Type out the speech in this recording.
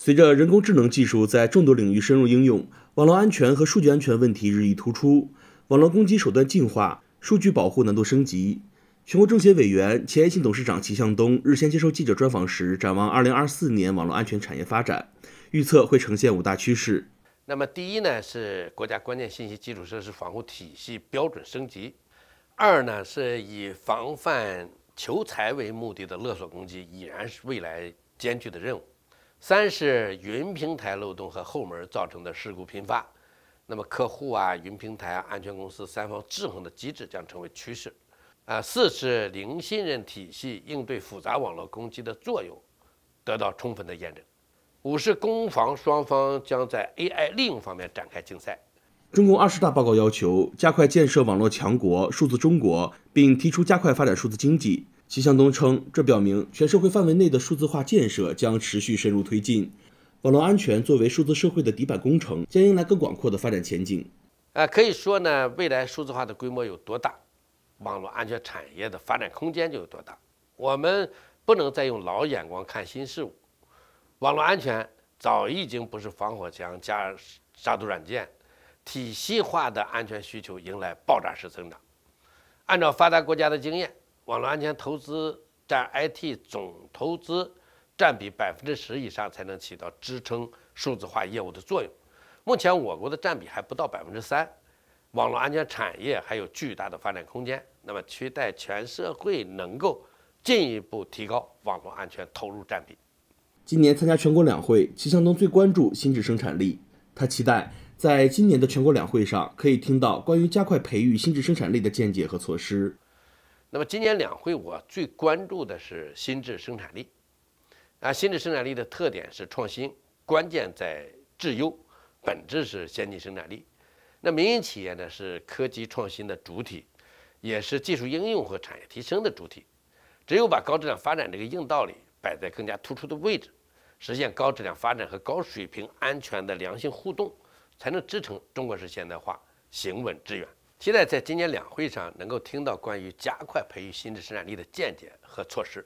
随着人工智能技术在众多领域深入应用，网络安全和数据安全问题日益突出，网络攻击手段进化，数据保护难度升级。全国政协委员、前安信董事长齐向东日前接受记者专访时，展望2024年网络安全产业发展，预测会呈现五大趋势。那么，第一呢，是国家关键信息基础设施防护体系标准升级；二呢，是以防范求财为目的的勒索攻击，已然是未来艰巨的任务。三是云平台漏洞和后门造成的事故频发，那么客户啊、云平台啊、安全公司三方制衡的机制将成为趋势。啊，四是零信任体系应对复杂网络攻击的作用得到充分的验证。五是攻防双方将在 AI 利用方面展开竞赛。中共二十大报告要求加快建设网络强国、数字中国，并提出加快发展数字经济。齐向东称，这表明全社会范围内的数字化建设将持续深入推进，网络安全作为数字社会的底板工程，将迎来更广阔的发展前景。啊，可以说呢，未来数字化的规模有多大，网络安全产业的发展空间就有多大。我们不能再用老眼光看新事物，网络安全早已经不是防火墙加杀毒软件，体系化的安全需求迎来爆炸式增长。按照发达国家的经验。网络安全投资占 IT 总投资占比百分之十以上才能起到支撑数字化业务的作用，目前我国的占比还不到百分之三，网络安全产业还有巨大的发展空间。那么，期待全社会能够进一步提高网络安全投入占比。今年参加全国两会，齐向东最关注新智生产力，他期待在今年的全国两会上可以听到关于加快培育新智生产力的见解和措施。那么今年两会，我最关注的是新质生产力。啊，新质生产力的特点是创新，关键在质优，本质是先进生产力。那民营企业呢，是科技创新的主体，也是技术应用和产业提升的主体。只有把高质量发展这个硬道理摆在更加突出的位置，实现高质量发展和高水平安全的良性互动，才能支撑中国式现代化行稳致远。期待在今年两会上能够听到关于加快培育新质生产力的见解和措施。